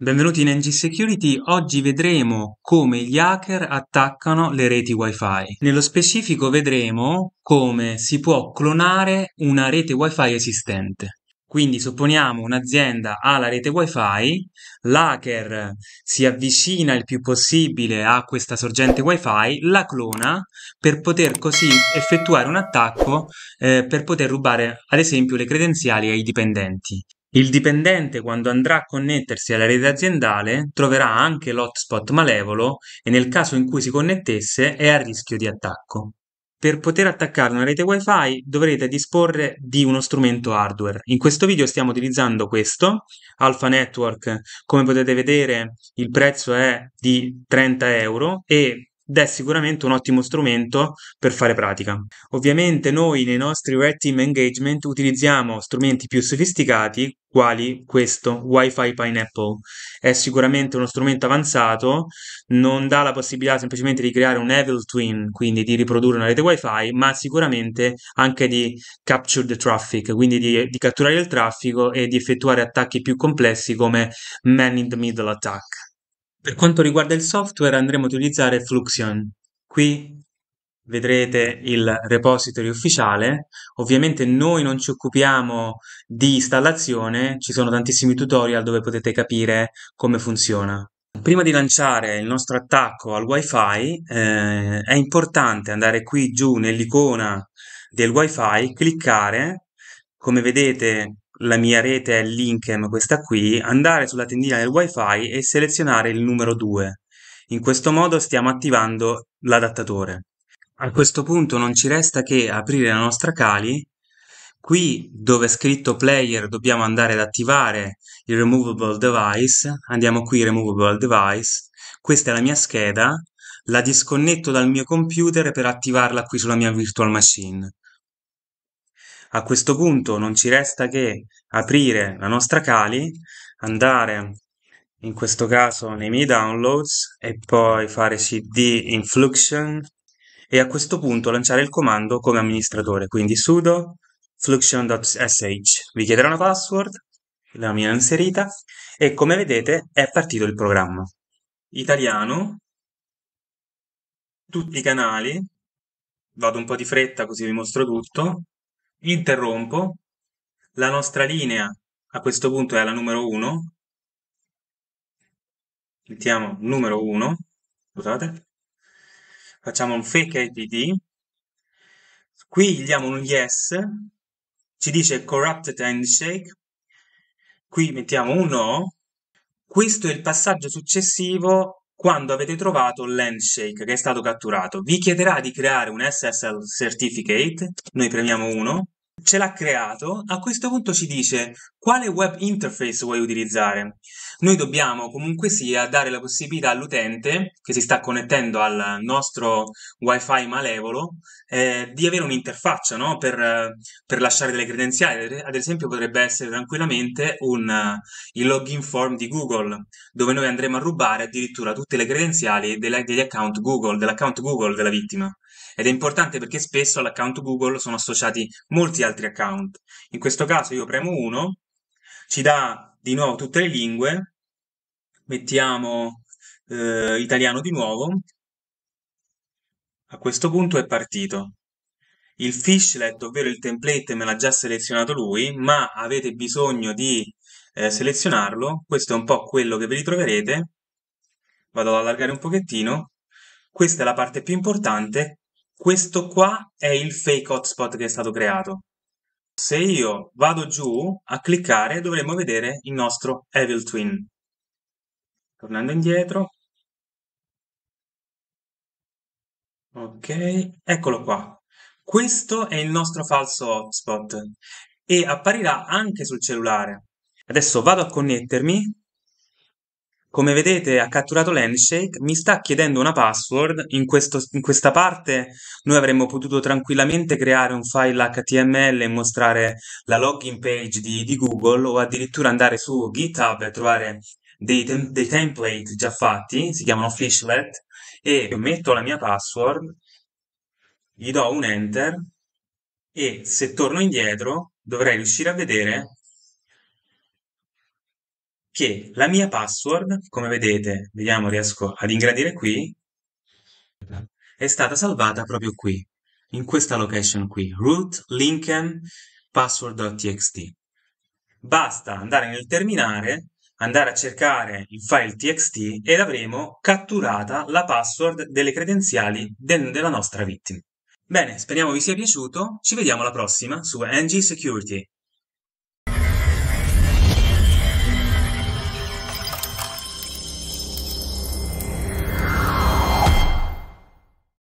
Benvenuti in NG Security, oggi vedremo come gli hacker attaccano le reti WiFi. Nello specifico vedremo come si può clonare una rete WiFi esistente. Quindi supponiamo un'azienda ha la rete WiFi, l'hacker si avvicina il più possibile a questa sorgente WiFi, la clona per poter così effettuare un attacco eh, per poter rubare ad esempio le credenziali ai dipendenti. Il dipendente quando andrà a connettersi alla rete aziendale troverà anche l'hotspot malevolo e nel caso in cui si connettesse è a rischio di attacco. Per poter attaccare una rete WiFi dovrete disporre di uno strumento hardware. In questo video stiamo utilizzando questo, Alpha Network. Come potete vedere il prezzo è di 30 euro e ed è sicuramente un ottimo strumento per fare pratica. Ovviamente noi nei nostri Red Team Engagement utilizziamo strumenti più sofisticati quali questo Wi-Fi Pineapple. È sicuramente uno strumento avanzato, non dà la possibilità semplicemente di creare un evil twin, quindi di riprodurre una rete Wi-Fi, ma sicuramente anche di capture the traffic, quindi di, di catturare il traffico e di effettuare attacchi più complessi come man in the middle attack. Per quanto riguarda il software andremo ad utilizzare Fluxion. Qui vedrete il repository ufficiale. Ovviamente noi non ci occupiamo di installazione, ci sono tantissimi tutorial dove potete capire come funziona. Prima di lanciare il nostro attacco al wifi eh, è importante andare qui giù nell'icona del wifi, cliccare, come vedete la mia rete è Linkem, questa qui, andare sulla tendina del wifi e selezionare il numero 2. In questo modo stiamo attivando l'adattatore. A questo punto non ci resta che aprire la nostra Kali. Qui dove è scritto player dobbiamo andare ad attivare il removable device. Andiamo qui removable device. Questa è la mia scheda. La disconnetto dal mio computer per attivarla qui sulla mia virtual machine. A questo punto non ci resta che aprire la nostra Kali, andare in questo caso nei miei downloads e poi fare cd influxion e a questo punto lanciare il comando come amministratore, quindi sudo fluxion.sh. Vi chiederà una password, la mia inserita e come vedete è partito il programma. Italiano, tutti i canali, vado un po' di fretta così vi mostro tutto, Interrompo. La nostra linea a questo punto è la numero 1. Mettiamo numero 1, scusate. Facciamo un fake IPD. Qui gli diamo un yes, ci dice corrupted handshake. Qui mettiamo un no. Questo è il passaggio successivo quando avete trovato l'handshake che è stato catturato. Vi chiederà di creare un SSL certificate, noi premiamo uno, ce l'ha creato, a questo punto ci dice quale web interface vuoi utilizzare. Noi dobbiamo comunque sia dare la possibilità all'utente che si sta connettendo al nostro wifi malevolo eh, di avere un'interfaccia no? per, per, lasciare delle credenziali. Ad esempio potrebbe essere tranquillamente un, il login form di Google dove noi andremo a rubare addirittura tutte le credenziali degli account Google, dell'account Google della vittima ed è importante perché spesso all'account Google sono associati molti altri account. In questo caso io premo uno, ci dà di nuovo tutte le lingue, mettiamo eh, italiano di nuovo, a questo punto è partito. Il fishlet, ovvero il template, me l'ha già selezionato lui, ma avete bisogno di eh, selezionarlo. Questo è un po' quello che vi ritroverete. Vado ad allargare un pochettino. Questa è la parte più importante questo qua è il fake hotspot che è stato creato. Se io vado giù a cliccare dovremo vedere il nostro Evil Twin. Tornando indietro. Ok, eccolo qua. Questo è il nostro falso hotspot e apparirà anche sul cellulare. Adesso vado a connettermi come vedete ha catturato l'handshake, mi sta chiedendo una password, in, questo, in, questa parte noi avremmo potuto tranquillamente creare un file HTML e mostrare la login page di, di Google o addirittura andare su GitHub e trovare dei, tem dei template già fatti, si chiamano fishlet, e metto la mia password, gli do un enter e se torno indietro dovrei riuscire a vedere che la mia password, come vedete, vediamo riesco ad ingrandire qui, è stata salvata proprio qui, in questa location qui, root linken password.txt. Basta andare nel terminare, andare a cercare il file txt ed avremo catturata la password delle credenziali de della nostra vittima. Bene, speriamo vi sia piaciuto, ci vediamo alla prossima su NG Security.